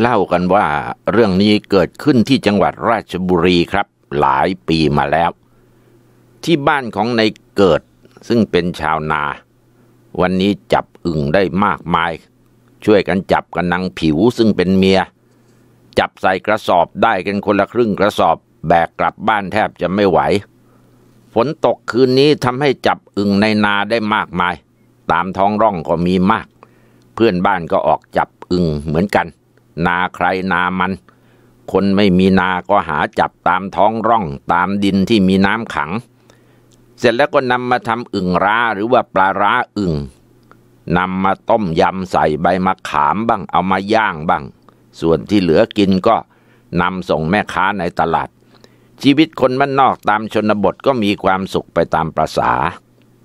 เล่ากันว่าเรื่องนี้เกิดขึ้นที่จังหวัดราชบุรีครับ หลายปีมาแล้ว ที่บ้านของในเกิดซึ่งเป็นชาวนา วันนี้จับอึ่งได้มากมาย ช่วยกันจับกันนังผิวซึ่งเป็นเมีย จับใส่กระสอบได้กันคนละครึ่งกระสอบแบกกลับบ้านแทบจะไม่ไหว ฝนตกคืนนี้ทำให้จับอึ่งในนาได้มากมาย ตามท้องร่องก็มีมาก เพื่อนบ้านก็ออกจับอึ่งเหมือนกันนาใครนามัน คนไม่มีนาก็หาจับตามท้องร่องตามดินที่มีน้ำขัง เสร็จแล้วก็นำมาทำอึ่งร้าหรือว่าปลาร้าอึ่งนำมาต้มยำใส่ใบมะขามบ้างเอามาย่างบ้าง ส่วนที่เหลือกินก็นำส่งแม่ค้าในตลาด ชีวิตคนมันนอกตามชนบทก็มีความสุขไปตามประษา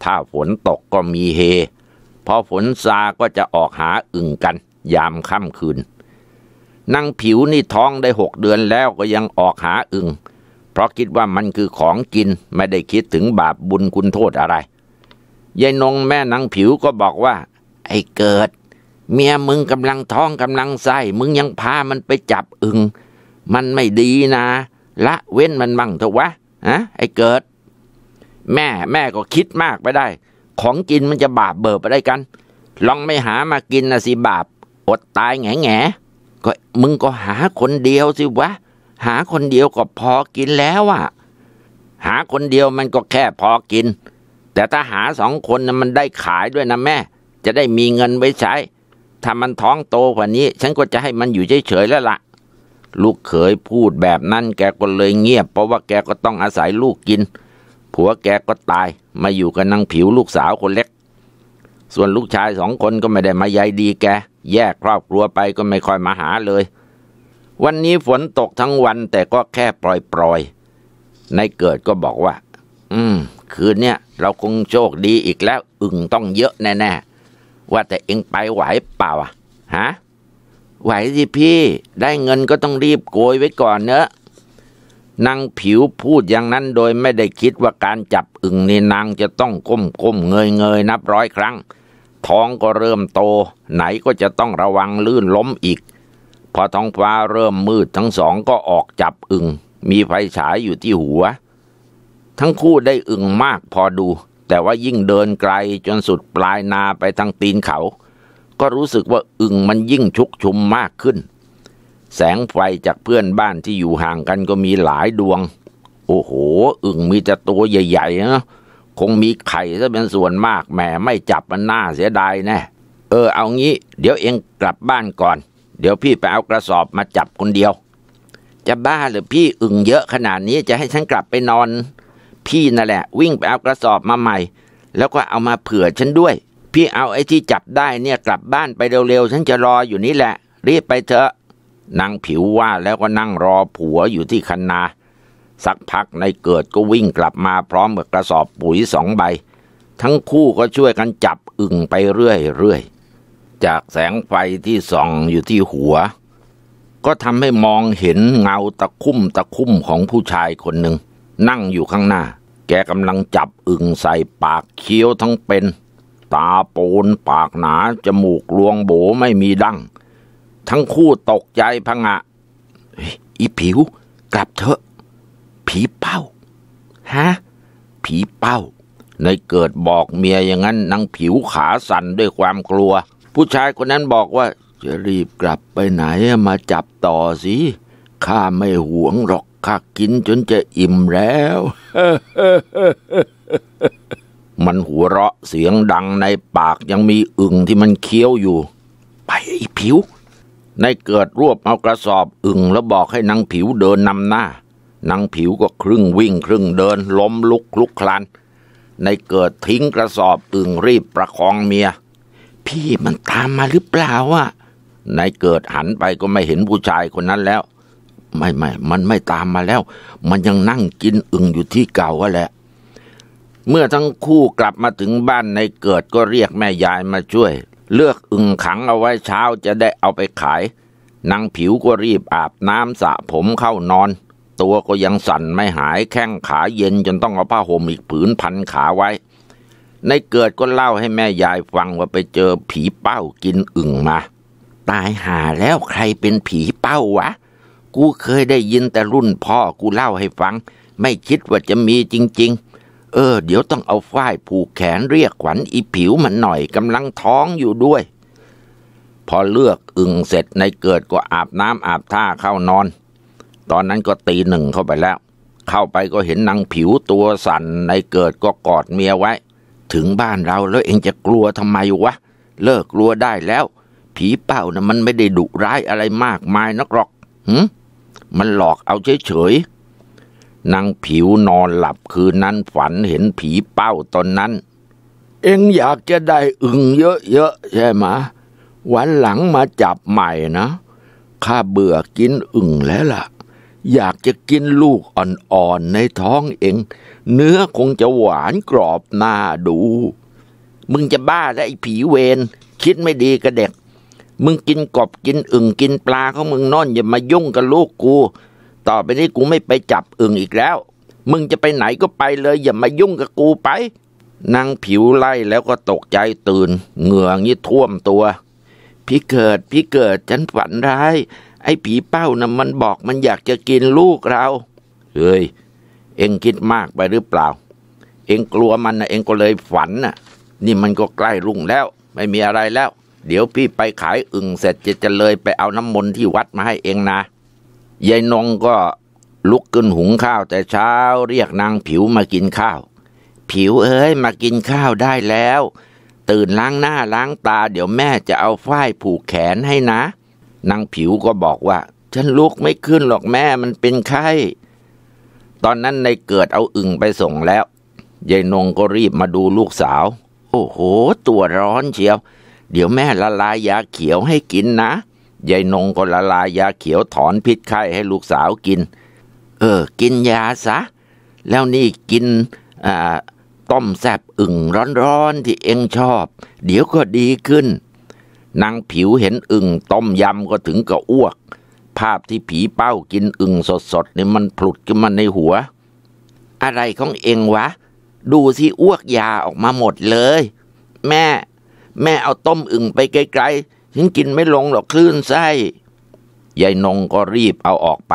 ถ้าฝนตกก็มีเฮ พอฝนซา ก็จะออกหาอึ่งกัน ยามค่ำคืนนางผิวนี่ท้องได้หกเดือนแล้วก็ยังออกหาอึง เพราะคิดว่ามันคือของกินไม่ได้คิดถึงบาปบุญคุณโทษอะไร ยายนงแม่นางผิวก็บอกว่า ไอ้เกิด เมียมึงกำลังท้องกำลังไส้มึงยังพามันไปจับอึงมันไม่ดีนะ ละเว้นมันบัางเถอะวะอะไอ้เกิด แม่แม่ก็คิดมากไปได้ ของกินมันจะบาปเบิบไปได้กัน ลองไม่หามากินนะสิบาป อดตายแง่แง่ก็มึงก็หาคนเดียวสิวะหาคนเดียวก็พอกินแล้วอะหาคนเดียวมันก็แค่พอกิน แต่ถ้าหาสองคนนะมันได้ขายด้วยนะแม่ จะได้มีเงินไว้ใช้ถ้ามันท้องโตกว่านี้ ฉันก็จะให้มันอยู่เฉยๆแล้วละ่ะลูกเขยพูดแบบนั้นแกก็เลยเงียบ เพราะว่าแกก็ต้องอาศัยลูกกิน ผัวแกก็ตาย มาอยู่กับนางผิวลูกสาวคนเล็ก ส่วนลูกชายสองคนก็ไม่ได้มาใยดีแกแยกครอบครัวไปก็ไม่ค่อยมาหาเลย วันนี้ฝนตกทั้งวันแต่ก็แค่ปล่อยๆนายเกิดก็บอกว่า อืม คืนเนี้ยเราคงโชคดีอีกแล้ว อึ่งต้องเยอะแน่ๆ ว่าแต่เองไปไหวเปล่าฮะไหวสิพี่ ได้เงินก็ต้องรีบโกยไว้ก่อนเนอะนางผิวพูดอย่างนั้นโดยไม่ได้คิดว่าการจับอึ่งนี่นางจะต้องก้มก้มเงยเงยนับร้อยครั้งท้องก็เริ่มโต ไหนก็จะต้องระวังลื่นล้มอีก พอท้องฟ้าเริ่มมืดทั้งสองก็ออกจับอึงมีไฟฉายอยู่ที่หัว ทั้งคู่ได้อึงมากพอดู แต่ว่ายิ่งเดินไกลจนสุดปลายนาไปทางตีนเขา ก็รู้สึกว่าอึงมันยิ่งชุกชุมมากขึ้น แสงไฟจากเพื่อนบ้านที่อยู่ห่างกันก็มีหลายดวง โอ้โห อึงมีแต่ตัวใหญ่ๆนะคงมีไข่ซะเป็นส่วนมากแหมไม่จับมันน่าเสียดายแนะ่เออเอางี้ เดี๋ยวเองกลับบ้านก่อน เดี๋ยวพี่ไปเอากระสอบมาจับคนเดียวจะบ้าหรือพี่อึ่งเยอะขนาดนี้จะให้ฉันกลับไปนอน พี่นั่นแหละ วิ่งไปเอากระสอบมาใหม่ แล้วก็เอามาเผื่อฉันด้วย พี่เอาไอ้ที่จับได้เนี่ยกลับบ้านไปเร็วๆฉันจะรออยู่นี่แหละ รีบไปเถอะนางผิวว่าแล้วก็นั่งรอผัวอยู่ที่คันนาสักพักในเกิดก็วิ่งกลับมาพร้อมกับกระสอบปุ๋ยสองใบ ทั้งคู่ก็ช่วยกันจับอึ่งไปเรื่อย ๆ จากแสงไฟที่ส่องอยู่ที่หัว ก็ทำให้มองเห็นเงาตะคุ่มตะคุ่มของผู้ชายคนหนึ่งนั่งอยู่ข้างหน้า แกกำลังจับอึ่งใส่ปากเคี้ยวทั้งเป็น ตาโปนปากหนา จมูกลวงโบไม่มีดั้งทั้งคู่ตกใจพงะอีผิวกลับเถอะผีเป้าฮะผีเป้า ในเกิดบอกเมียอย่างนั้นนางผิวขาสั่นด้วยความกลัว ผู้ชายคนนั้นบอกว่า จะรีบกลับไปไหนมาจับต่อสิ ข้าไม่หวงหรอกข้ากินจนจะอิ่มแล้ว มันหัวเราะเสียงดังในปากยังมีอึ่งที่มันเคี้ยวอยู่ ไปไอ้ผิวในเกิดรวบเอากระสอบอึ่งแล้วบอกให้นางผิวเดินนำหน้านางผิวก็ครึ่งวิ่งครึ่งเดิน ล้มลุกลุกคลานในเกิดทิ้งกระสอบอึ่งรีบประคองเมีย พี่มันตามมาหรือเปล่าวะนายเกิดหันไปก็ไม่เห็นผู้ชายคนนั้นแล้ว ไม่ไม่ มันไม่ตามมาแล้ว มันยังนั่งกินอึ่งอยู่ที่เก่าแหละเมื่อทั้งคู่กลับมาถึงบ้านนายเกิดก็เรียกแม่ยายมาช่วย เลือกอึ่งขังเอาไว้เช้าจะได้เอาไปขาย นางผิวก็รีบอาบน้ำสระผมเข้านอนตัวก็ยังสั่นไม่หายแข้งขาเย็นจนต้องเอาผ้าห่มอีกผืนพันขาไว้ ในเกิดก็เล่าให้แม่ยายฟังว่าไปเจอผีเป้ากินอึ่งมา ตายหาแล้วใครเป็นผีเป้าวะ กูเคยได้ยินแต่รุ่นพ่อกูเล่าให้ฟัง ไม่คิดว่าจะมีจริง ๆ เออเดี๋ยวต้องเอาฝ้ายผูกแขนเรียกขวัญอีผิวมันหน่อยกำลังท้องอยู่ด้วย พอเลือกอึ่งเสร็จในเกิดก็อาบน้ำอาบท่าเข้านอนตอนนั้นก็ตีหนึ่งเข้าไปแล้ว เข้าไปก็เห็นนางผิวตัวสั่นในเกิดก็กอดเมียไว้ ถึงบ้านเราแล้วเองจะกลัวทำไมวะ เลิกกลัวได้แล้ว ผีเป้านะ่ะมันไม่ได้ดุร้ายอะไรมากมายนักหรอกหืมมันหลอกเอาเฉยๆนางผิวนอนหลับคืนนั้นฝันเห็นผีเป้าตอนนั้น เองอยากจะได้อึงเยอะๆใช่ไหมวันหลังมาจับใหม่นะ ข้าเบื่อกินอึงแล้วล่ะอยากจะกินลูกอ่อน ๆ ในท้องเอง เนื้อคงจะหวานกรอบน่าดู มึงจะบ้าแล้วไอ้ผีเวรคิดไม่ดีกับเด็ก มึงกินกบกินอึ่งกินปลาของมึง นอนอย่ามายุ่งกับลูกกู ต่อไปนี้กูไม่ไปจับอึ่งอีกแล้ว มึงจะไปไหนก็ไปเลย อย่ามายุ่งกับกูไป นางผิวไล่แล้วก็ตกใจตื่นเหงื่อนี่ท่วมตัวพี่เกิดพี่เกิดฉันฝันร้ายไอ้ผีเป้านะ่ะมันบอกมันอยากจะกินลูกเรา เฮ้ย เองคิดมากไปหรือเปล่า เองกลัวมันนะเองก็เลยฝันนะ่ะ นี่มันก็ใกล้รุ่งแล้วไม่มีอะไรแล้ว เดี๋ยวพี่ไปขายอึ่งเสร็จจะจะเลยไปเอาน้ำมนต์ที่วัดมาให้เองนะ ยายนงก็ลุกขึ้นหุงข้าวแต่เช้าเรียกนางผิวมากินข้าว ผิวเอ้ยมากินข้าวได้แล้ว ตื่นล้างหน้าล้างตาเดี๋ยวแม่จะเอาฝ้ายผูกแขนให้นะนางผิวก็บอกว่า ฉันลุกไม่ขึ้นหรอกแม่มันเป็นไข้ ตอนนั้นในเกิดเอาอึ่งไปส่งแล้วยายนงก็รีบมาดูลูกสาว โอ้โห ตัวร้อนเชียว เดี๋ยวแม่ละลายยาเขียวให้กินนะยายนงก็ละลายยาเขียวถอนพิษไข้ให้ลูกสาวกิน เออ กินยาซะแล้วนี่กินต้มแซบอึ่งร้อนๆที่เองชอบ เดี๋ยวก็ดีขึ้นนางผิวเห็นอึ่งต้มยำก็ถึงกับอ้วก ภาพที่ผีเป้ากินอึ่งสดๆ นี่มันผลุดขึ้นมาในหัว อะไรของเองวะ ดูสิอ้วกยาออกมาหมดเลย แม่ แม่เอาต้มอึ่งไปไกลๆฉันกินไม่ลงหรอกคลื่นไส้ยายนงก็รีบเอาออกไป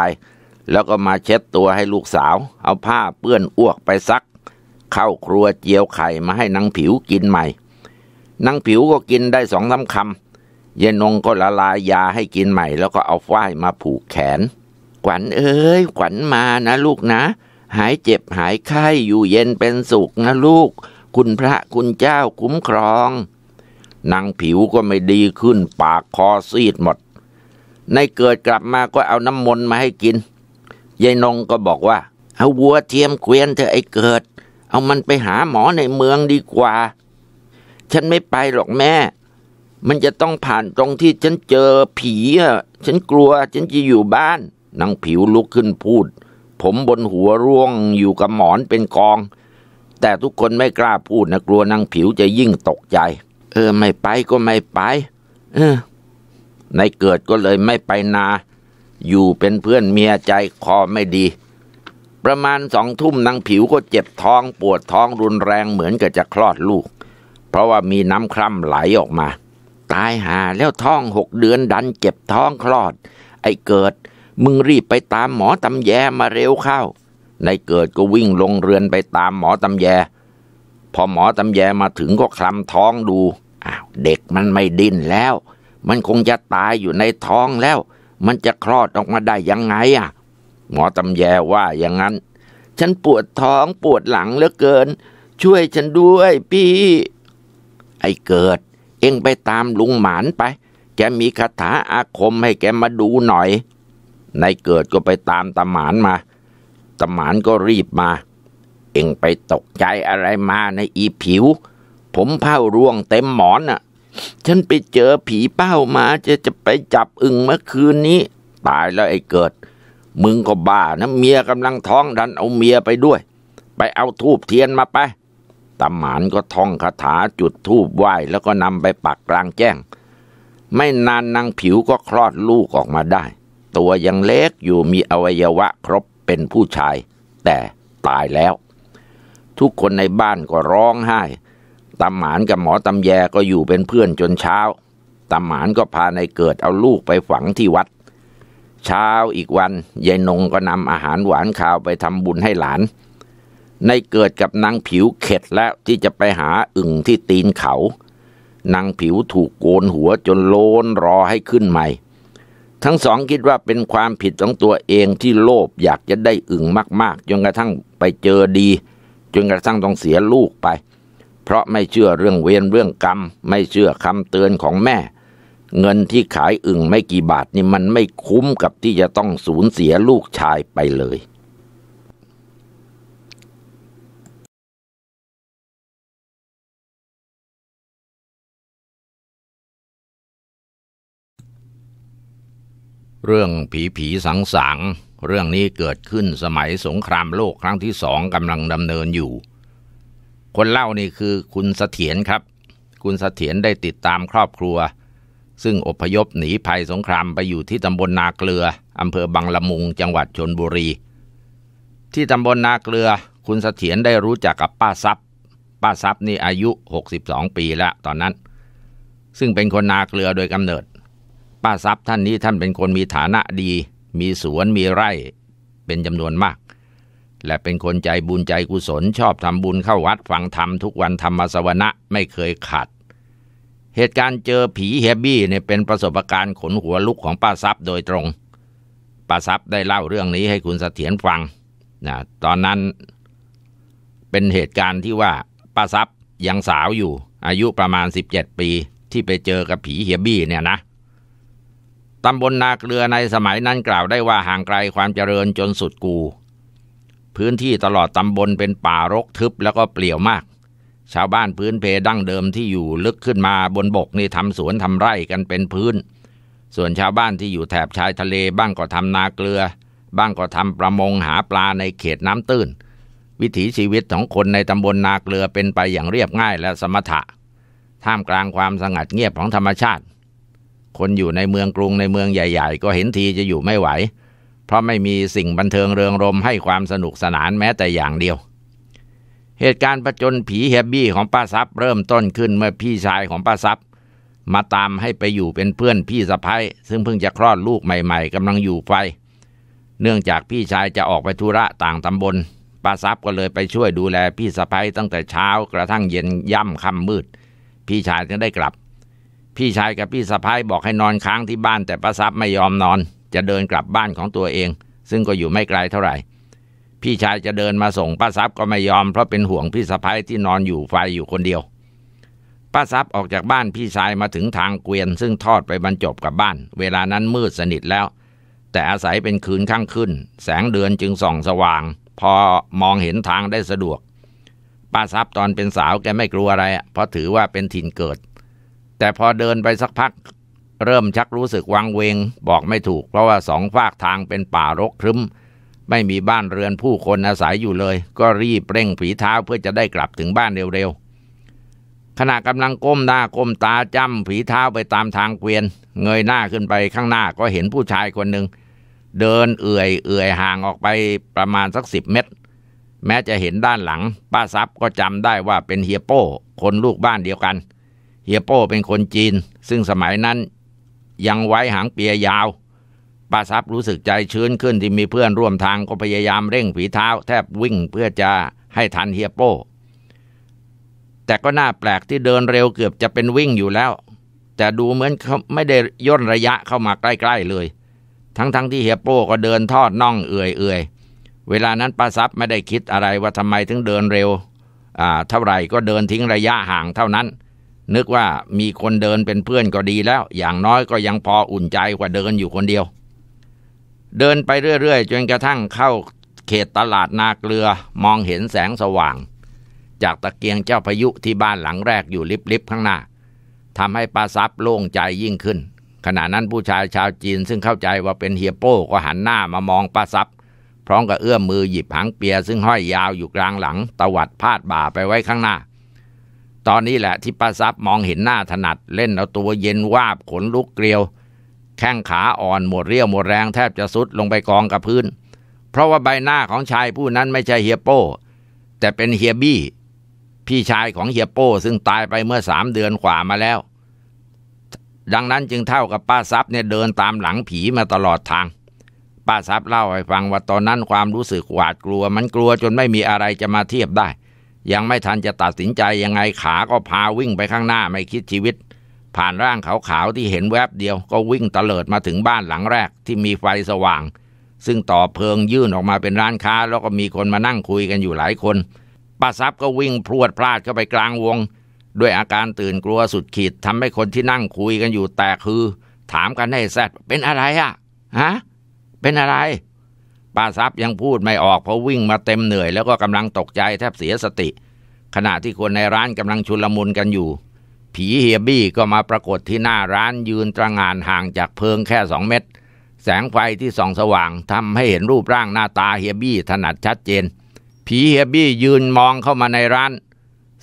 แล้วก็มาเช็ดตัวให้ลูกสาว เอาผ้าเปื้อนอ้วกไปซัก เข้าครัวเจียวไข่มาให้นางผิวกินใหม่นางผิวก็กินได้สองสาคำยายนงก็ละลายยาให้กินใหม่แล้วก็เอาฝ้ายมาผูกแขนขวัญเอ้ยขวัญมานะลูกนะ หายเจ็บหายไข้อยู่เย็นเป็นสุขนะลูก คุณพระคุณเจ้าคุ้มครอง นางผิวก็ไม่ดีขึ้น ปากคอซีดหมด ในเกิดกลับมาก็เอาน้ำมนต์มาให้กินยายนงก็บอกว่าเอาวัวเทียมเกวียนเธอไอ้เกิด เอามันไปหาหมอในเมืองดีกว่า ฉันไม่ไปหรอกแม่มันจะต้องผ่านตรงที่ฉันเจอผีอ่ะฉันกลัว ฉันจะอยู่บ้าน นางผิวลุกขึ้นพูด ผมบนหัวร่วงอยู่กับหมอนเป็นกอง แต่ทุกคนไม่กล้าพูดนะ กลัวนางผิวจะยิ่งตกใจ เออไม่ไปก็ไม่ไป เออในเกิดก็เลยไม่ไปนา อยู่เป็นเพื่อนเมียใจคอไม่ดี ประมาณสองทุ่มนางผิวก็เจ็บท้อง ปวดท้องรุนแรงเหมือนกับจะคลอดลูก เพราะว่ามีน้ำคร่ำไหลออกมาตายหาแล้วท้องหกเดือนดันเจ็บท้องคลอด ไอ้เกิด มึงรีบไปตามหมอตำแยมาเร็วเข้าในเกิดก็วิ่งลงเรือนไปตามหมอตำแย พอหมอตำแยมาถึงก็คลำท้องดูอ้าว เด็กมันไม่ดิ้นแล้ว มันคงจะตายอยู่ในท้องแล้ว มันจะคลอดออกมาได้ยังไงอ่ะ หมอตำแยว่าอย่างนั้น ฉันปวดท้องปวดหลังเหลือเกิน ช่วยฉันด้วย พี่ ไอ้เกิดเองไปตามลุงหมานไป แกมีคาถาอาคมให้แกมาดูหน่อยนายเกิดก็ไปตามตาหมานมาตาหมานก็รีบมา เองไปตกใจอะไรมาในอีผิว ผมเผ้าร่วงเต็มหมอนน่ะ ฉันไปเจอผีเป้ามาจะจะไปจับอึ่งเมื่อคืนนี้ ตายแล้วไอ้เกิด มึงก็บ้านะเมียกำลังท้องดันเอาเมียไปด้วย ไปเอาทูบเทียนมาไปตำหมานก็ท่องคาถาจุดธูปไหว้แล้วก็นำไปปักกลางแจ้ง ไม่นานนางผิวก็คลอดลูกออกมาได้ ตัวยังเล็ก อยู่มีอวัยวะครบเป็นผู้ชาย แต่ตายแล้ว ทุกคนในบ้านก็ร้องไห้ตำหมานกับหมอตำแยก็อยู่เป็นเพื่อนจนเช้าตำหมานก็พาในเกิดเอาลูกไปฝังที่วัด เช้าอีกวันยายนงก็นำอาหารหวานข้าวไปทำบุญให้หลานในเกิดกับนางผิวเข็ดแล้วที่จะไปหาอึ่งที่ตีนเขา นางผิวถูกโกนหัวจนโลนรอให้ขึ้นใหม่ ทั้งสองคิดว่าเป็นความผิดของตัวเองที่โลภอยากจะได้อึ่งมากๆ จนกระทั่งไปเจอดี จนกระทั่งต้องเสียลูกไป เพราะไม่เชื่อเรื่องเวรเรื่องกรรมไม่เชื่อคำเตือนของแม่ เงินที่ขายอึ่งไม่กี่บาทนี่มันไม่คุ้มกับที่จะต้องสูญเสียลูกชายไปเลยเรื่องผีผีสังสังเรื่องนี้เกิดขึ้นสมัยสงครามโลกครั้งที่สองกำลังดำเนินอยู่ คนเล่านี่คือคุณเสถียรครับ คุณเสถียรได้ติดตามครอบครัว ซึ่งอพยพหนีภัยสงครามไปอยู่ที่ตำบลนาเกลืออำเภอบางละมุงจังหวัดชนบุรี ที่ตำบลนาเกลือคุณเสถียรได้รู้จักกับป้าซับป้าซับนี่อายุ 62 ปีแล้วตอนนั้น ซึ่งเป็นคนนาเกลือโดยกำเนิดป้าซับท่านนี้ท่านเป็นคนมีฐานะดี มีสวนมีไร่ เป็นจำนวนมาก และเป็นคนใจบุญใจกุศลชอบทำบุญเข้าวัดฟังธรรมทุกวันธรรมสวนะไม่เคยขาด เหตุการณ์เจอผีเฮบี้เนี่ยเป็นประสบการณ์ขนหัวลุกของป้าซับโดยตรง ป้าซับได้เล่าเรื่องนี้ให้คุณเสถียรฟังนะตอนนั้นเป็นเหตุการณ์ที่ว่าป้าซับยังสาวอยู่ อายุประมาณ 17 ปี ที่ไปเจอกับผีเฮบี้เนี่ยนะตำบลนาเกลือในสมัยนั้นกล่าวได้ว่าห่างไกลความเจริญจนสุดกูพื้นที่ตลอดตำบลเป็นป่ารกทึบแล้วก็เปลี่ยวมาก ชาวบ้านพื้นเพดั้งเดิมที่อยู่ลึกขึ้นมาบนบกนี่ทำสวนทำไร่กันเป็นพื้น ส่วนชาวบ้านที่อยู่แถบชายทะเลบ้างก็ทำนาเกลือบ้างก็ทำประมงหาปลาในเขตน้ำตื้น วิถีชีวิตของคนในตำบลนาเกลือเป็นไปอย่างเรียบง่ายและสมถะ ท่ามกลางความสงัดเงียบของธรรมชาติคนอยู่ในเมืองกรุงในเมืองใหญ่ๆก็เห็นทีจะอยู่ไม่ไหว เพราะไม่มีสิ่งบันเทิงเริงรมให้ความสนุกสนานแม้แต่อย่างเดียว เหตุการณ์ประจนผีเฮบบี้ของป้าซับเริ่มต้นขึ้นเมื่อพี่ชายของป้าซับมาตามให้ไปอยู่เป็นเพื่อนพี่สะพ้ยซึ่งเพิ่งจะคลอดลูกใหม่ๆกำลังอยู่ไฟ เนื่องจากพี่ชายจะออกไปธุระต่างตำบลป้าซับก็เลยไปช่วยดูแลพี่สะพ้ยตั้งแต่เช้ากระทั่งเย็นย่ำค่ำมืด พี่ชายจึงได้กลับพี่ชายกับพี่สะพ้ายบอกให้นอนค้างที่บ้านแต่ป้าซับไม่ยอมนอน จะเดินกลับบ้านของตัวเอง ซึ่งก็อยู่ไม่ไกลเท่าไหร่ พี่ชายจะเดินมาส่งป้าซับก็ไม่ยอมเพราะเป็นห่วงพี่สะพ้ายที่นอนอยู่ไฟอยู่คนเดียวป้าซับออกจากบ้านพี่ชายมาถึงทางเกวียน ซึ่งทอดไปบรรจบกับบ้าน เวลานั้นมืดสนิทแล้ว แต่อาศัยเป็นคืนข้างขึ้น แสงเดือนจึงส่องสว่าง พอมองเห็นทางได้สะดวกป้าซับตอนเป็นสาวแกไม่กลัวอะไร เพราะถือว่าเป็นถิ่นเกิดแต่พอเดินไปสักพัก เริ่มชักรู้สึกวังเวงบอกไม่ถูก เพราะว่าสองฝากทางเป็นป่ารกครึ้ม ไม่มีบ้านเรือนผู้คนอาศัยอยู่เลย ก็รีบเร่งฝีเท้าเพื่อจะได้กลับถึงบ้านเร็วๆขณะกำลังก้ม หน้าก้มตาจ้ำฝีเท้าไปตามทางเกวียน เงยหน้าขึ้นไปข้างหน้าก็เห็นผู้ชายคนหนึ่งเดินเอื่อยเอื่อยห่างออกไปประมาณสักสิบเมตร แม้จะเห็นด้านหลัง ป้าซับก็จำได้ว่าเป็นเฮียโป้คนลูกบ้านเดียวกันเฮียโป้เป็นคนจีน ซึ่งสมัยนั้นยังไว้หางเปียยาวป้าซับรู้สึกใจชื้นขึ้นที่มีเพื่อนร่วมทางก็พยายามเร่งฝีเท้าแทบวิ่งเพื่อจะให้ทันเฮียโป้ แต่ก็น่าแปลกที่เดินเร็วเกือบจะเป็นวิ่งอยู่แล้ว แต่ดูเหมือนเขาไม่ได้ย่นระยะเข้ามาใกล้ ๆ เลย ทั้ง ๆทที่เฮียโป้ก็เดินทอดน่องเอื่อยๆเวลานั้นป้าซับไม่ได้คิดอะไรว่าทำไมถึงเดินเร็วเท่าไหร่ก็เดินทิ้งระยะห่างเท่านั้นนึกว่ามีคนเดินเป็นเพื่อนก็ดีแล้ว อย่างน้อยก็ยังพออุ่นใจกว่าเดินอยู่คนเดียว เดินไปเรื่อย ๆ จนกระทั่งเข้าเขตตลาดนาเกลือ มองเห็นแสงสว่าง จากตะเกียงเจ้าพายุที่บ้านหลังแรกอยู่ลิบ ๆ ข้างหน้า ทำให้ปลาซับโล่งใจยิ่งขึ้น ขณะนั้นผู้ชายชาวจีนซึ่งเข้าใจว่าเป็นเฮียโป้ ก็หันหน้ามามองปลาซับพร้อมกับเอื้อมมือหยิบหางเปียซึ่งห้อยยาวอยู่กลางหลัง ตวัดพาดบ่าไปไว้ข้างหน้าตอนนี้แหละที่ป้าซับมองเห็นหน้าถนัด เล่นเอาตัวเย็นวาบขนลุกเกลียว แข้งขาอ่อนหมดเรี่ยวหมดแรงแทบจะสุดลงไปกองกับพื้น เพราะว่าใบหน้าของชายผู้นั้นไม่ใช่เฮียโป้แต่เป็นเฮียบี้พี่ชายของเฮียโป้ซึ่งตายไปเมื่อสามเดือนกว่ามาแล้ว ดังนั้นจึงเท่ากับป้าซับเนี่ยเดินตามหลังผีมาตลอดทาง ป้าซับเล่าให้ฟังว่าตอนนั้นความรู้สึกหวาดกลัวมันกลัวจนไม่มีอะไรจะมาเทียบได้ยังไม่ทันจะตัดสินใจยังไงขาก็พาวิ่งไปข้างหน้าไม่คิดชีวิต ผ่านร่างขาวๆ ที่เห็นแวบเดียว ก็วิ่งตะเลิดมาถึงบ้านหลังแรก ที่มีไฟสว่าง ซึ่งต่อเพลิงยื่นออกมาเป็นร้านค้า แล้วก็มีคนมานั่งคุยกันอยู่หลายคนป้าซับก็วิ่งพรวดพลาดเข้าไปกลางวง ด้วยอาการตื่นกลัวสุดขีดทำให้คนที่นั่งคุยกันอยู่แตกคือ ถามกันให้แซดเป็นอะไรอะฮะเป็นอะไรป้าซับยังพูดไม่ออก เพราะวิ่งมาเต็มเหนื่อยแล้วก็กำลังตกใจแทบเสียสติ ขณะที่คนในร้านกำลังชุลมุนกันอยู่ ผีเฮียบี้ก็มาปรากฏที่หน้าร้านยืนตระงานห่างจากเพิงแค่สองเมตร แสงไฟที่ส่องสว่างทำให้เห็นรูปร่างหน้าตาเฮียบี้ถนัดชัดเจน ผีเฮียบี้ยืนมองเข้ามาในร้าน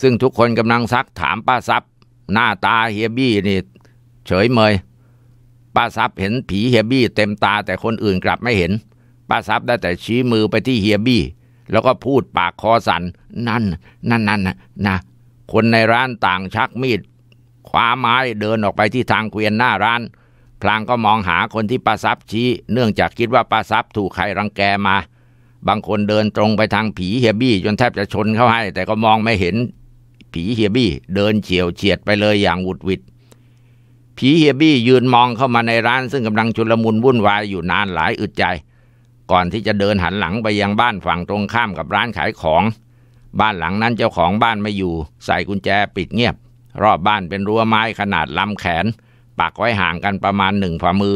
ซึ่งทุกคนกำลังซักถามป้าซับหน้าตาเฮียบี้นี่เฉยเมยป้าซับเห็นผีเฮียบี้เต็มตาแต่คนอื่นกลับไม่เห็นป้าซับได้แต่ชี้มือไปที่เฮียบี้แล้วก็พูดปากคอสันนั่น นั่นนั่นนะ คนในร้านต่างชักมีดคว้าไม้เดินออกไปที่ทาง เกวียนหน้าร้าน พลางก็มองหาคนที่ป้าซับชี้เนื่องจากคิดว่าป้าซับถูกใครรังแกมา บางคนเดินตรงไปทางผีเฮียบี้จนแทบจะชนเข้าให้ แต่ก็มองไม่เห็น ผีเฮียบี้เดินเฉียวเฉียดไปเลยอย่างวุดนวิดผีเฮียบี้ยืนมองเข้ามาในร้านซึ่งกำลังชุลมุนวุ่นวายอยู่นานหลายอึดใจก่อนที่จะเดินหันหลังไปยังบ้านฝั่งตรงข้ามกับร้านขายของ บ้านหลังนั้นเจ้าของบ้านไม่อยู่ใส่กุญแจปิดเงียบรอบบ้านเป็นรั้วไม้ขนาดลำแขนปักไว้ห่างกันประมาณหนึ่งฝ่ามือ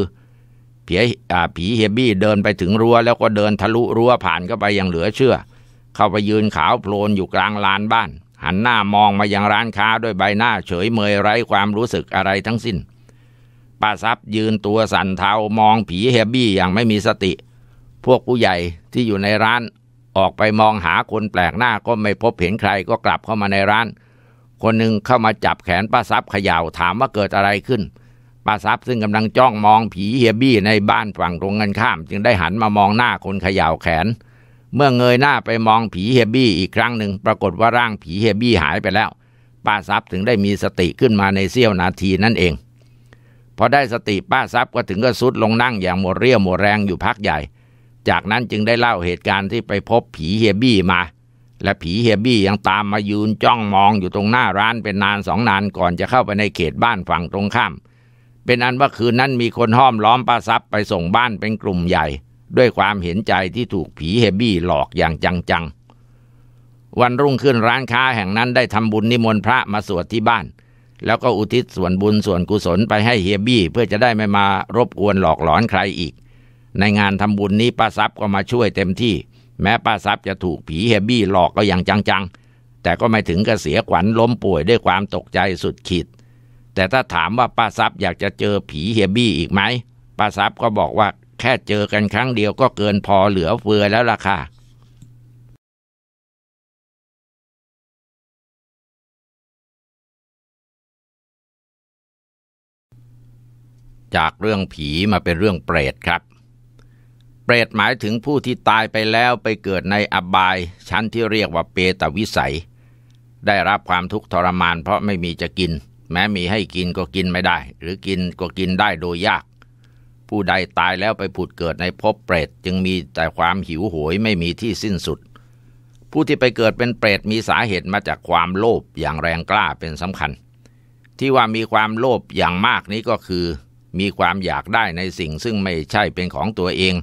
ผีีเฮบี้เดินไปถึงรั้วแล้วก็เดินทะลุรั้วผ่านเข้าไปอย่างเหลือเชื่อ เข้าไปยืนขาวโพลนอยู่กลางลานบ้าน หันหน้ามองมายังร้านค้าด้วยใบหน้าเฉยเมยไร้ความรู้สึกอะไรทั้งสิ้นป้าซับยืนตัวสั่นเทามองผีเฮบี้อย่างไม่มีสติเพวกผู้ใหญ่ที่อยู่ในร้านออกไปมองหาคนแปลกหน้าก็ไม่พบเห็นใครก็กลับเข้ามาในร้าน คนหนึ่งเข้ามาจับแขนป้าซับเขย่าถามว่าเกิดอะไรขึ้นป้าซับซึ่งกำลังจ้องมองผีเฮียบี้ในบ้านฝั่งตรงกันข้าม จึงได้หันมามองหน้าคนเขย่าแขน เมื่อเงยหน้าไปมองผีเฮียบี้อีกครั้งหนึ่งปรากฏว่าร่างผีเฮียบี้หายไปแล้วป้าซับถึงได้มีสติขึ้นมาในเสี้ยวนาทีนั่นเองพอได้สติป้าซับก็ถึงก็ซุดลงนั่งอย่างหมดเรี่ยวหมดแรงอยู่พักใหญ่จากนั้นจึงได้เล่าเหตุการณ์ที่ไปพบผีเฮียบี้มา และผีเฮียบี้ยังตามมายืนจ้องมองอยู่ตรงหน้าร้านเป็นนานสองนานก่อนจะเข้าไปในเขตบ้านฝั่งตรงข้ามเป็นอันว่าคืนนั้นมีคนห้อมล้อมป้าซับไปส่งบ้านเป็นกลุ่มใหญ่ ด้วยความเห็นใจที่ถูกผีเฮบี้หลอกอย่างจังๆวันรุ่งขึ้นร้านค้าแห่งนั้นได้ทำบุญนิมนต์พระมาสวดที่บ้าน แล้วก็อุทิศส่วนบุญส่วนกุศลไปให้เฮบี้เพื่อจะได้ไม่มารบกวนหลอกหลอนใครอีกในงานทำบุญนี้ป้าซับก็มาช่วยเต็มที่แม้ป้าซับจะถูกผีเฮบี้หลอกก็อย่างจังๆแต่ก็ไม่ถึงกับเสียขวัญล้มป่วยด้วยความตกใจสุดขีดแต่ถ้าถามว่าป้าซับอยากจะเจอผีเฮบี้อีกไหมป้าซับก็บอกว่าแค่เจอกันครั้งเดียวก็เกินพอเหลือเฟือแล้วล่ะค่ะจากเรื่องผีมาเป็นเรื่องเปรตครับเปรตหมายถึงผู้ที่ตายไปแล้วไปเกิดในอบายชั้นที่เรียกว่าเปตวิสัย ได้รับความทุกข์ทรมานเพราะไม่มีจะกิน แม้มีให้กินก็กินไม่ได้ หรือกินก็กินได้โดยยาก ผู้ใดตายแล้วไปผุดเกิดในภพเปรตจึงมีแต่ความหิวโหยไม่มีที่สิ้นสุด ผู้ที่ไปเกิดเป็นเปรตมีสาเหตุมาจากความโลภอย่างแรงกล้าเป็นสำคัญ ที่ว่ามีความโลภอย่างมากนี้ก็คือ มีความอยากได้ในสิ่ง ซึ่งไม่ใช่เป็นของตัวเอง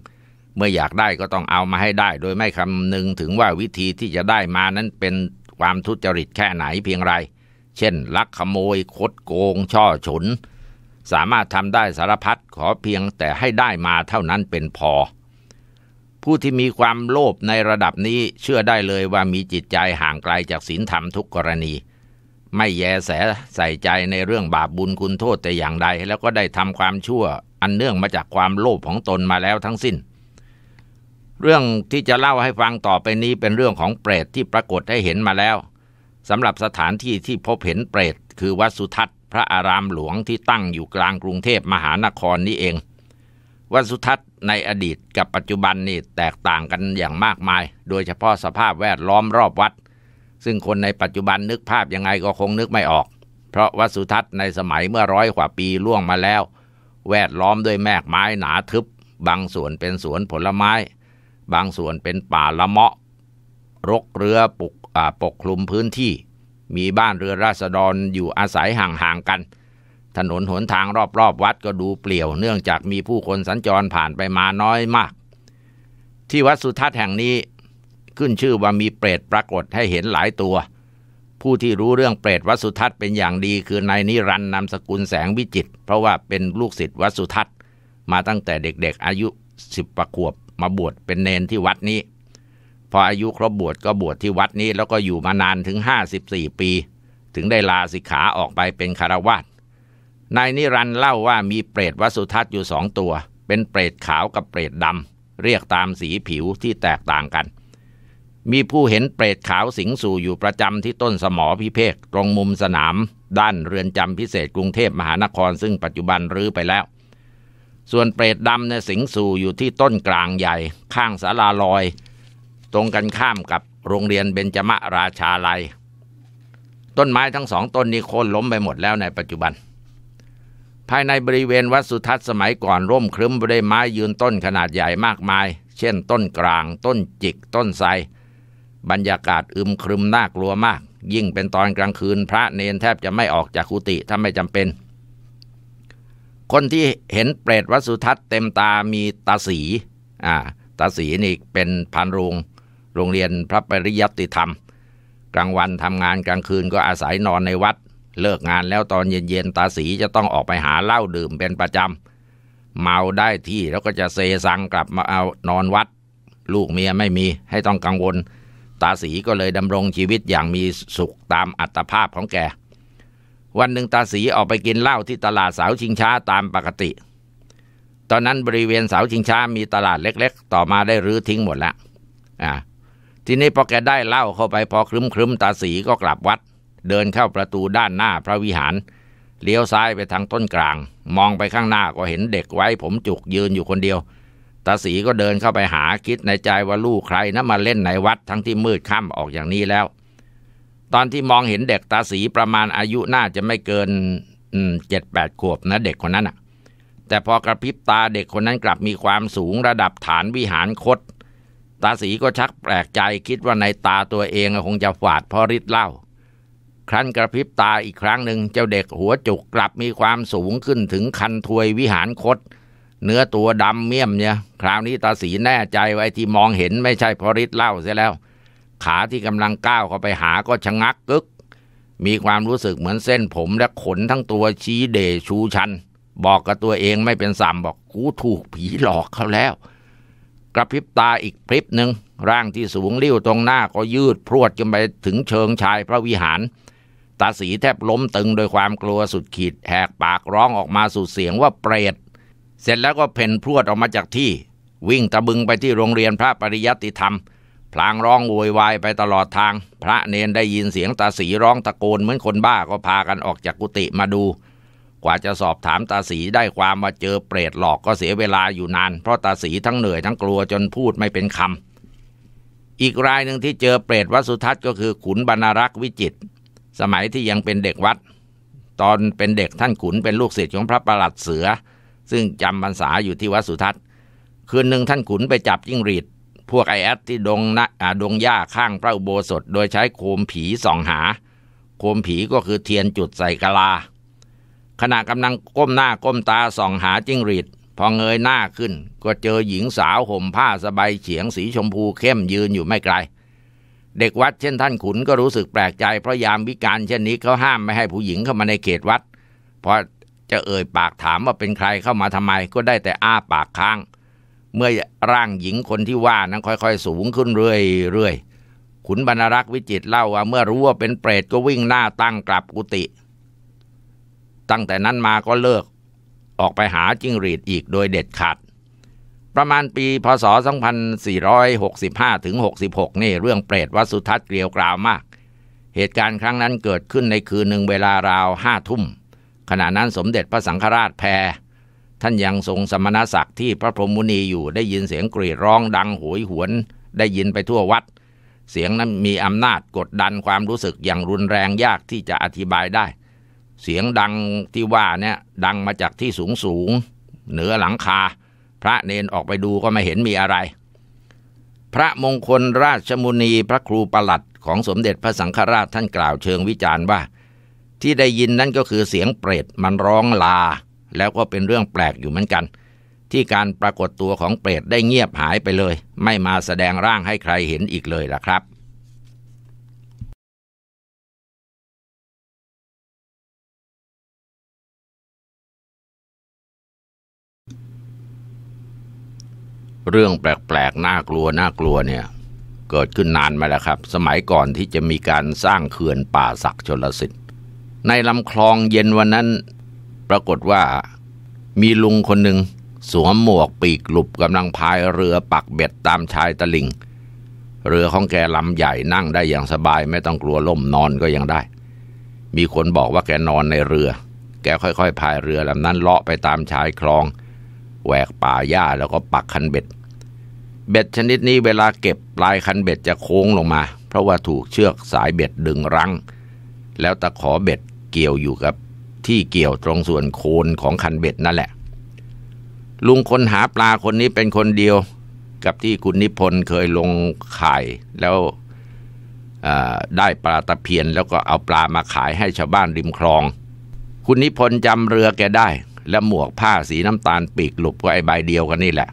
เมื่ออยากได้ก็ต้องเอามาให้ได้โดยไม่คำนึงถึงว่าวิธีที่จะได้มานั้นเป็นความทุจริตแค่ไหนเพียงไร เช่นลักขโมย คดโกง ช่อฉน สามารถทำได้สารพัดขอเพียงแต่ให้ได้มาเท่านั้นเป็นพอ ผู้ที่มีความโลภในระดับนี้เชื่อได้เลยว่ามีจิตใจห่างไกลจากศีลธรรมทุกกรณี ไม่แยแสใส่ใจในเรื่องบาปบุญคุณโทษแต่อย่างใดแล้วก็ได้ทำความชั่ว อันเนื่องมาจากความโลภของตนมาแล้วทั้งสิ้นเรื่องที่จะเล่าให้ฟังต่อไปนี้เป็นเรื่องของเปรตที่ปรากฏให้เห็นมาแล้วสำหรับสถานที่ที่พบเห็นเปรตคือวัดสุทัศน์พระอารามหลวงที่ตั้งอยู่กลางกรุงเทพมหานครนี้เอง วัดสุทัศน์ในอดีตกับปัจจุบันนี่แตกต่างกันอย่างมากมาย โดยเฉพาะสภาพแวดล้อมรอบวัด ซึ่งคนในปัจจุบันนึกภาพยังไงก็คงนึกไม่ออก เพราะวัดสุทัศน์ในสมัยเมื่อร้อยกว่าปีล่วงมาแล้ว แวดล้อมด้วยแมกไม้หนาทึบบางส่วนเป็นสวนผลไม้บางส่วนเป็นป่าละเมาะ รกเรือปกปกคลุมพื้นที่ มีบ้านเรือราษฎรอยู่อาศัยห่างๆกัน ถนนหนทางรอบๆวัดก็ดูเปลี่ยวเนื่องจากมีผู้คนสัญจรผ่านไปมาน้อยมาก ที่วัดสุทัศน์แห่งนี้ขึ้นชื่อว่ามีเปรตปรากฏให้เห็นหลายตัว ผู้ที่รู้เรื่องเปรตวัดสุทัศน์เป็นอย่างดีคือนายนิรันนามสกุลแสงวิจิตเพราะว่าเป็นลูกศิษย์วัดสุทัศน์ มาตั้งแต่เด็กๆอายุสิบประขวบมาบวชเป็นเนนที่วัดนี้ พออายุครบบวชก็บวชที่วัดนี้แล้วก็อยู่มานานถึง 54 ปี ถึงได้ลาสิกขาออกไปเป็นคารวาสนายนิรันเล่าว่ามีเปรตวัสุทัศน์อยู่สองตัว เป็นเปรตขาวกับเปรตดำเรียกตามสีผิวที่แตกต่างกัน มีผู้เห็นเปรตขาวสิงสู่อยู่ประจำที่ต้นสมอพิเภกตรงมุมสนาม ด้านเรือนจำพิเศษกรุงเทพมหานครซึ่งปัจจุบันรื้อไปแล้วส่วนเปรตดำเนี่ยสิงสู่อยู่ที่ต้นกลางใหญ่ ข้างศาลาลอย ตรงกันข้ามกับโรงเรียนเบญจมราชาลัย ต้นไม้ทั้งสองต้นนี้โค่นล้มไปหมดแล้วในปัจจุบัน ภายในบริเวณวัดสุทัศน์สมัยก่อนร่มครึ้มไปด้วยไม้ยืนต้นขนาดใหญ่มากมาย เช่นต้นกลางต้นจิกต้นไทรบรรยากาศอึมครึมน่ากลัวมาก ยิ่งเป็นตอนกลางคืนพระเนนแทบจะไม่ออกจากคุติถ้าไม่จำเป็นคนที่เห็นเปรตวัสุทัศน์เต็มตามีตาสีอ่า ตาสีนี่เป็นพันโรงโรงเรียนพระปริยัติธรรมกลางวันทำงานกลางคืนก็อาศัยนอนในวัด เลิกงานแล้วตอนเย็นๆตาสีจะต้องออกไปหาเหล้าดื่มเป็นประจำเมาได้ที่แล้วก็จะเซซังกลับมาเอานอนวัด ลูกเมียไม่มีให้ต้องกังวล ตาสีก็เลยดำรงชีวิตอย่างมีสุขตามอัตภาพของแกวันหนึ่งตาสีออกไปกินเหล้าที่ตลาดสาวชิงช้าตามปกติ ตอนนั้นบริเวณเสาชิงช้ามีตลาดเล็กๆ ต่อมาได้รื้อทิ้งหมดละอ่า ทีนี้พอแกได้เหล้าเข้าไปพอครึ้มครึมตาสีก็กลับวัด เดินเข้าประตูด้านหน้าพระวิหาร เลี้ยวซ้ายไปทางต้นกลาง มองไปข้างหน้าก็เห็นเด็กไว้ ผมจุกยืนอยู่คนเดียว ตาสีก็เดินเข้าไปหาคิดในใจว่าลูกใครนะมาเล่นในวัดทั้งที่มืดค่ำออกอย่างนี้แล้วตอนที่มองเห็นเด็กตาสีประมาณอายุ น่าจะไม่เกินเจ็ดแปดขวบนะ เด็กคนนั้นอ่ะ แต่พอกระพริบตาเด็กคนนั้นกลับมีความสูงระดับฐานวิหารคดตาสีก็ชักแปลกใจคิดว่าในตาตัวเองคงจะฝาดพพริดเหล้าครั้นกระพริบตาอีกครั้งหนึ่งเจ้าเด็กหัวจุกกลับมีความสูงขึ้นถึงคันถวยวิหารคดเนื้อตัวดำเมี่ยมเนี่ย คราวนี้ตาสีแน่ใจไว้ที่มองเห็นไม่ใช่พพริดเหล้าเสียแล้วขาที่กำลังก้าวเข้าไปหาก็ชะงักกึก มีความรู้สึกเหมือนเส้นผมและขนทั้งตัวชี้เดชูชัน บอกกับตัวเองไม่เป็นสามบอกกูถูกผีหลอกเขาแล้ว กระพริบตาอีกพริบหนึ่งร่างที่สูงเลี้ยวตรงหน้าก็ยืดพรวดจนไปถึงเชิงชายพระวิหาร ตาสีแทบล้มตึงโดยความกลัวสุดขีดแหกปากร้องออกมาสุดเสียงว่าเปรตเสร็จแล้วก็เพ่นพรวดออกมาจากที่ วิ่งตะบึงไปที่โรงเรียนพระปริยัติธรรมพลางร้องโวยวายไปตลอดทาง พระเนนได้ยินเสียงตาสีร้องตะโกนเหมือนคนบ้าก็พากันออกจากกุฏิมาดู กว่าจะสอบถามตาสีได้ความมาเจอเปรตหลอกก็เสียเวลาอยู่นาน เพราะตาสีทั้งเหนื่อยทั้งกลัวจนพูดไม่เป็นคำอีกรายหนึ่งที่เจอเปรตวัสุทัศน์ก็คือขุนบรรรักษ์วิจิต สมัยที่ยังเป็นเด็กวัด ตอนเป็นเด็กท่านขุนเป็นลูกศิษย์ของพระประหลัดเสือ ซึ่งจำพรรษาอยู่ที่วัดสุทัศน์ คืนหนึ่งท่านขุนไปจับจิ้งหรีดพวกไอแอดที่ดงนะดงหญ้าข้างพระอุโบสถ โดยใช้โคมผีส่องหา โคมผีก็คือเทียนจุดใส่กะลา ขณะกำลังก้มหน้าก้มตาส่องหาจิ้งหรีดพอเงยหน้าขึ้นก็เจอหญิงสาวห่มผ้าสบายเฉียงสีชมพูเข้มยืนอยู่ไม่ไกล เด็กวัดเช่นท่านขุนก็รู้สึกแปลกใจเพราะยามวิการเช่นนี้เขาห้ามไม่ให้ผู้หญิงเข้ามาในเขตวัดพอจะเอ่ยปากถามว่าเป็นใครเข้ามาทำไม ก็ได้แต่อ้าปากค้างเมื่อร่างหญิงคนที่ว่านั้นค่อยๆ สูงขึ้นเรื่อยๆ ขุนบรรรักษ์วิจิตเล่าว่าเมื่อรู้ว่าเป็นเปรตก็วิ่งหน้าตั้งกลับกุฏิตั้งแต่นั้นมาก็เลิกออกไปหาจิงรีดอีกโดยเด็ดขาดประมาณปีพศ 2465ถึง66นี่เรื่องเปรตวัสุทัศน์เกลียวกราวมาก เหตุการณ์ครั้งนั้นเกิดขึ้นในคืนหนึ่งเวลาราวห้าทุ่มขณะนั้นสมเด็จพระสังฆราชแพรท่านยังทรงสมณศักดิ์ที่พระพรหมุนีอยู่ได้ยินเสียงกรีดร้องดังโหยหวน ได้ยินไปทั่ววัด เสียงนั้นมีอำนาจกดดันความรู้สึกอย่างรุนแรงยากที่จะอธิบายได้ เสียงดังที่ว่าเนี่ยดังมาจากที่สูงสูงเหนือหลังคา พระเนนออกไปดูก็ไม่เห็นมีอะไร พระมงคลราชมุนีพระครูประหลัดของสมเด็จพระสังฆราชท่านกล่าวเชิงวิจารณ์ว่า ที่ได้ยินนั่นก็คือเสียงเปรตมันร้องลาแล้วก็เป็นเรื่องแปลกอยู่เหมือนกัน ที่การปรากฏตัวของเปรตได้เงียบหายไปเลย ไม่มาแสดงร่างให้ใครเห็นอีกเลยล่ะครับ เรื่องแปลกๆ น่ากลัวน่ากลัวเนี่ย เกิดขึ้นนานมาแล้วครับ สมัยก่อนที่จะมีการสร้างเขื่อนป่าศักชนลสิทธิ์ ในลำคลองเย็นวันนั้นปรากฏว่ามีลุงคนหนึ่งสวมหมวกปีกหลุบกำลังพายเรือปักเบ็ดตามชายตะลิงเรือของแกลำใหญ่นั่งได้อย่างสบายไม่ต้องกลัวล่มนอนก็ยังได้ มีคนบอกว่าแกนอนในเรือ แกค่อยๆพายเรือลำนั้นเลาะไปตามชายคลองแหวกป่าหญ้าแล้วก็ปักคันเบ็ด เบ็ดชนิดนี้เวลาเก็บปลายคันเบ็ดจะโค้งลงมา เพราะว่าถูกเชือกสายเบ็ดดึงรั้ง แล้วตะขอเบ็ดเกี่ยวอยู่กับที่เกี่ยวตรงส่วนโคนของคันเบ็ดนั่นแหละ ลุงคนหาปลาคนนี้เป็นคนเดียวกับที่คุณนิพนธ์เคยลงข่ายแล้วได้ปลาตะเพียนแล้วก็เอาปลามาขายให้ชาวบ้านริมคลอง คุณนิพนธ์จำเรือแกได้และหมวกผ้าสีน้ำตาลปีกหลบก็ไอใบเดียวกันนี่แหละ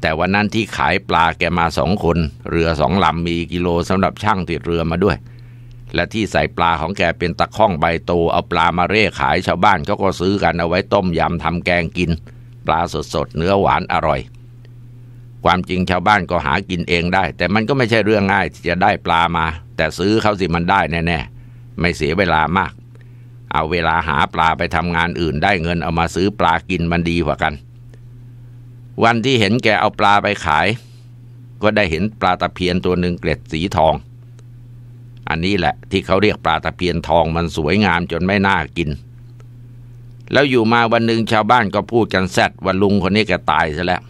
แต่วันนั้นที่ขายปลาแกมาสองคน เรือสองลำมีกิโลสำหรับช่างติดเรือมาด้วยและที่ใส่ปลาของแกเป็นตะข้องใบโตเอาปลามาเร่ขายชาวบ้านเขาก็ซื้อกันเอาไว้ต้มยำทำแกงกิน ปลาสดสดเนื้อหวานอร่อย ความจริงชาวบ้านก็หากินเองได้แต่มันก็ไม่ใช่เรื่องง่ายที่จะได้ปลามา แต่ซื้อเขาสิมันได้แน่ๆไม่เสียเวลามาก เอาเวลาหาปลาไปทำงานอื่น ได้เงินเอามาซื้อปลากินมันดีกว่ากัน วันที่เห็นแกเอาปลาไปขาย ก็ได้เห็นปลาตะเพียนตัวหนึ่งเกล็ดสีทองอันนี้แหละที่เขาเรียกปลาตะเพียนทองมันสวยงามจนไม่น่ากิน แล้วอยู่มาวันหนึ่งชาวบ้านก็พูดกันแซดว่าลุงคนนี้แกตายซะแล้ว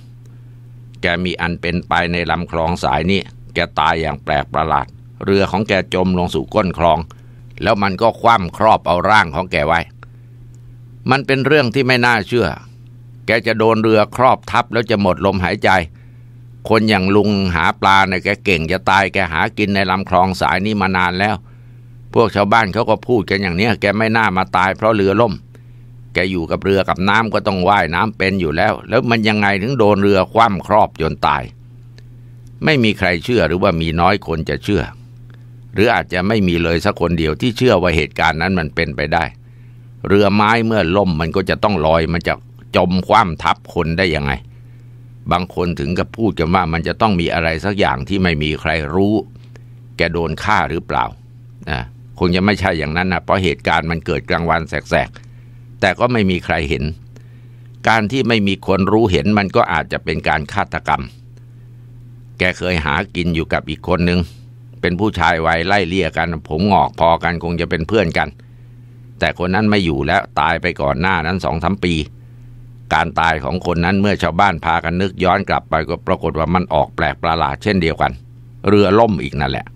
แกมีอันเป็นไปในลำคลองสายนี้แกตายอย่างแปลกประหลาด เรือของแกจมลงสู่ก้นคลอง แล้วมันก็คว่ำครอบเอาร่างของแกไว้ มันเป็นเรื่องที่ไม่น่าเชื่อ แกจะโดนเรือครอบทับแล้วจะหมดลมหายใจคนอย่างลุงหาปลาเนี่ยแกเก่งจะตายแกหากินในลำคลองสายนี้มานานแล้ว พวกชาวบ้านเขาก็พูดกันอย่างเนี้ยแกไม่น่ามาตายเพราะเรือล่ม แกอยู่กับเรือกับน้ำก็ต้องว่ายน้ำเป็นอยู่แล้ว แล้วมันยังไงถึงโดนเรือคว่ำครอบจนตาย ไม่มีใครเชื่อหรือว่ามีน้อยคนจะเชื่อ หรืออาจจะไม่มีเลยสักคนเดียวที่เชื่อว่าเหตุการณ์นั้นมันเป็นไปได้ เรือไม้เมื่อล่มมันก็จะต้องลอยมันจะจมคว่ำทับคนได้ยังไงบางคนถึงกับพูดกันว่ามันจะต้องมีอะไรสักอย่างที่ไม่มีใครรู้แกโดนฆ่าหรือเปล่านะคงจะไม่ใช่อย่างนั้นนะเพราะเหตุการณ์มันเกิดกลางวันแสกๆ แต่ก็ไม่มีใครเห็น การที่ไม่มีคนรู้เห็นมันก็อาจจะเป็นการฆาตกรรม แกเคยหากินอยู่กับอีกคนนึงเป็นผู้ชายวัยไล่เลี่ยกัน ผมงอกพอกันคงจะเป็นเพื่อนกัน แต่คนนั้นไม่อยู่แล้วตายไปก่อนหน้านั้นสองสามปีการตายของคนนั้นเมื่อชาวบ้านพากันนึกย้อนกลับไปก็ปรากฏว่ามันออกแปลกประหลาด เช่นเดียวกัน เรือล่มอีกนั่นแหละ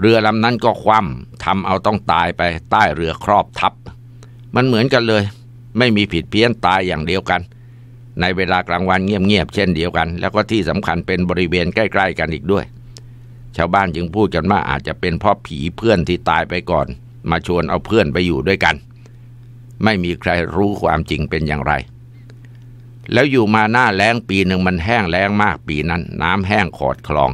เรือลำนั้นก็คว่ำทำเอาต้องตายไปใต้เรือครอบทับ มันเหมือนกันเลย ไม่มีผิดเพี้ยนตายอย่างเดียวกัน ในเวลากลางวันเงียบๆเช่นเดียวกัน แล้วก็ที่สำคัญเป็นบริเวณใกล้ๆกันอีกด้วย ชาวบ้านจึงพูดกันว่าอาจจะเป็นพ่อผีเพื่อนที่ตายไปก่อน มาชวนเอาเพื่อนไปอยู่ด้วยกัน ไม่มีใครรู้ความจริงเป็นอย่างไรแล้วอยู่มาหน้าแล้งปีหนึ่งมันแห้งแล้งมากปีนั้น น้ำแห้งขอดคลอง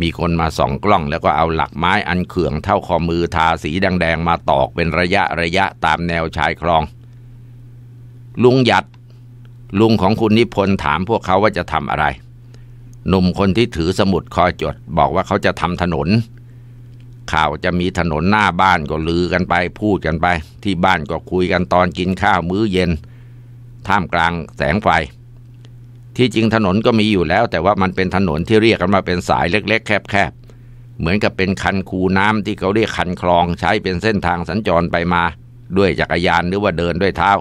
มีคนมาส่องกล้องแล้วก็เอาหลักไม้อันเขื่องเท่าข้อมือทาสีแดงๆมาตอกเป็นระยะระยะตามแนวชายคลอง ลุงหยัด ลุงของคุณนิพนธ์ถามพวกเขาว่าจะทำอะไร หนุ่มคนที่ถือสมุดคอยจดบอกว่าเขาจะทำถนน ข่าวจะมีถนนหน้าบ้านก็ลือกันไปพูดกันไป ที่บ้านก็คุยกันตอนกินข้าวมื้อเย็นท่ามกลางแสงไฟ ที่จริงถนนก็มีอยู่แล้ว แต่ว่ามันเป็นถนนที่เรียกกันว่าเป็นสายเล็ก ๆ แคบๆเหมือนกับเป็นคันคูน้ำที่เขาเรียกคันคลองใช้เป็นเส้นทางสัญจรไปมา ด้วยจักรยานหรือว่าเดินด้วยเท้า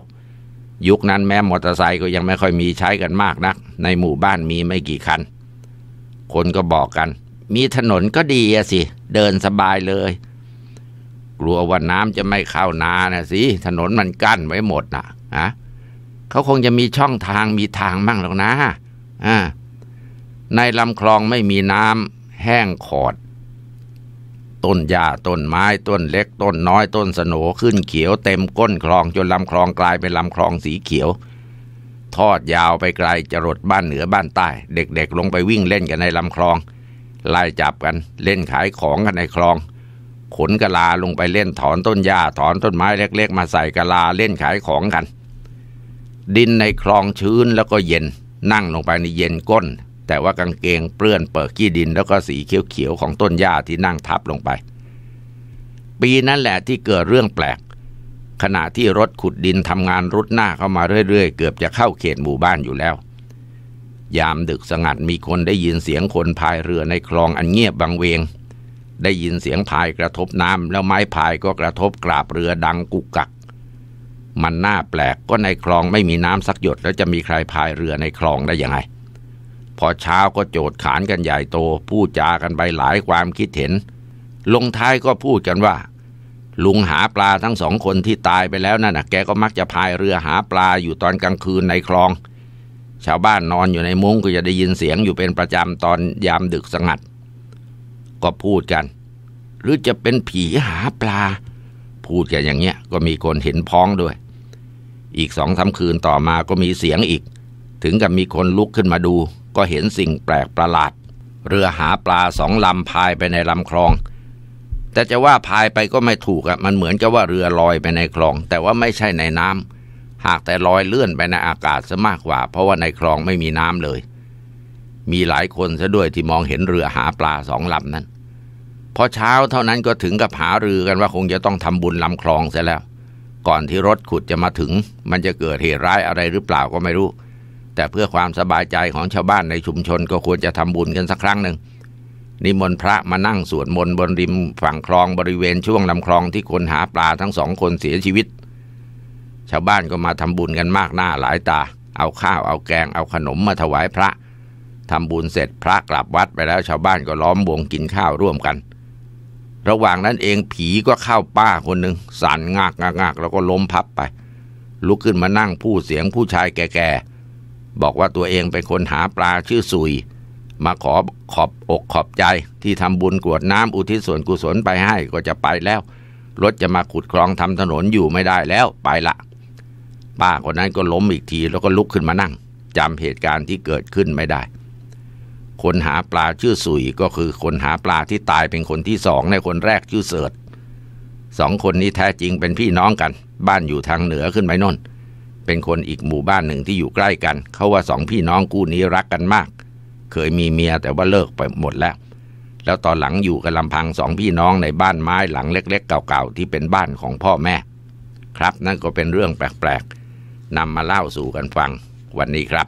ยุคนั้นแม้มอเตอร์ไซค์ก็ยังไม่ค่อยมีใช้กันมากนัก ในหมู่บ้านมีไม่กี่คันคนก็บอกกัน มีถนนก็ดีสิ เดินสบายเลย กลัวว่าน้ำจะไม่เข้านานะสิถนนมันกั้นไว้หมดนะ่ะอะเขาคงจะมีช่องทางมีทางมั่งหรอกนะอ่าในลำคลองไม่มีน้ำแห้งขอด ต้นหญ้าต้นไม้ต้นเล็ก ต้นน้อยต้นสนขึ้นเขียวเต็มก้นคลอง จนลำคลองกลายเป็นลำคลองสีเขียว ทอดยาวไปไกลจรดบ้านเหนือบ้านใต้ เด็กๆลงไปวิ่งเล่นกันในลำคลองไล่จับกันเล่นขายของกันในคลอง ขนกะลาลงไปเล่นถอนต้นหญ้าถอนต้นไม้เล็ก ๆ มาใส่กะลาเล่นขายของกันดินในคลองชื้นแล้วก็เย็นนั่งลงไปในเย็นก้น แต่ว่ากางเกงเปื้อนเปิดขี้ดินแล้วก็สีเขียวๆของต้นหญ้าที่นั่งทับลงไป ปีนั้นแหละที่เกิดเรื่องแปลก ขณะที่รถขุดดินทำงานรุดหน้าเข้ามาเรื่อยๆ เกือบจะเข้าเขตหมู่บ้านอยู่แล้ว ยามดึกสงัดมีคนได้ยินเสียงคนพายเรือในคลองอันเงียบบางเวง ได้ยินเสียงพายกระทบน้ำแล้วไม้พายก็กระทบกราบเรือดังกุกกักมันน่าแปลกก็ในคลองไม่มีน้ำสักหยด แล้วจะมีใครพายเรือในคลองได้ยังไง พอเช้าก็โจดขานกันใหญ่โต พูดจากันไปหลายความคิดเห็น ลงท้ายก็พูดกันว่า ลุงหาปลาทั้งสองคนที่ตายไปแล้วนั่นนะแกก็มักจะพายเรือหาปลาอยู่ตอนกลางคืนในคลอง ชาวบ้านนอนอยู่ในมุ้งก็จะได้ยินเสียงอยู่เป็นประจำตอนยามดึกสงัด ก็พูดกัน หรือจะเป็นผีหาปลา พูดกันอย่างเงี้ย ก็มีคนเห็นพ้องด้วยอีกสองสาคืนต่อมาก็มีเสียงอีก ถึงกับมีคนลุกขึ้นมาดู ก็เห็นสิ่งแปลกประหลาด เรือหาปลาสองลำพายไปในลำคลอง แต่จะว่าพายไปก็ไม่ถูกอะ่ะมันเหมือนกับว่าเรือลอยไปในคลอง แต่ว่าไม่ใช่ในน้ำหากแต่ลอยเลื่อนไปในอากาศซะมากกว่า เพราะว่าในคลองไม่มีน้ำเลย มีหลายคนซะด้วยที่มองเห็นเรือหาปลาสองลำนั้นพอเช้าเท่านั้นก็ถึงกับหาเรือกันว่าคงจะต้องทำบุญลำคลองเสแล้วก่อนที่รถขุดจะมาถึงมันจะเกิดเหตุร้ายอะไรหรือเปล่าก็ไม่รู้ แต่เพื่อความสบายใจของชาวบ้านในชุมชนก็ควรจะทำบุญกันสักครั้งหนึ่งนิมนต์พระมานั่งสวดมนต์บนริมฝั่งคลองบริเวณช่วงลำคลองที่คนหาปลาทั้งสองคนเสียชีวิต ชาวบ้านก็มาทำบุญกันมากหน้าหลายตา เอาข้าวเอาแกงเอาขนมมาถวายพระทำบุญเสร็จพระกลับวัดไปแล้วชาวบ้านก็ล้อมวงกินข้าวร่วมกันระหว่างนั้นเองผีก็เข้าป้าคนหนึ่งสั่นงากงากงากแล้วก็ล้มพับไป ลุกขึ้นมานั่งพูดเสียงผู้ชายแก่ๆบอกว่าตัวเองเป็นคนหาปลาชื่อสุย มาขอขอบอกขอบใจที่ทำบุญกวดน้ำอุทิศส่วนกุศลไปให้ก็จะไปแล้วรถจะมาขุดคลองทำถนนอยู่ไม่ได้แล้วไปละป้าคนนั้นก็ล้มอีกทีแล้วก็ลุกขึ้นมานั่งจำเหตุการณ์ที่เกิดขึ้นไม่ได้คนหาปลาชื่อสุยก็คือคนหาปลาที่ตายเป็นคนที่สองในคนแรกชื่อเสิร์ตสองคนนี้แท้จริงเป็นพี่น้องกัน บ้านอยู่ทางเหนือขึ้นไปน่น เป็นคนอีกหมู่บ้านหนึ่งที่อยู่ใกล้กัน เขาว่าสองพี่น้องคู่นี้รักกันมาก เคยมีเมียแต่ว่าเลิกไปหมดแล้ว แล้วตอนหลังอยู่กันลำพังสองพี่น้องในบ้านไม้หลังเล็ก ๆ เก่าๆที่เป็นบ้านของพ่อแม่ ครับนั่นก็เป็นเรื่องแปลกๆนำมาเล่าสู่กันฟัง วันนี้ครับ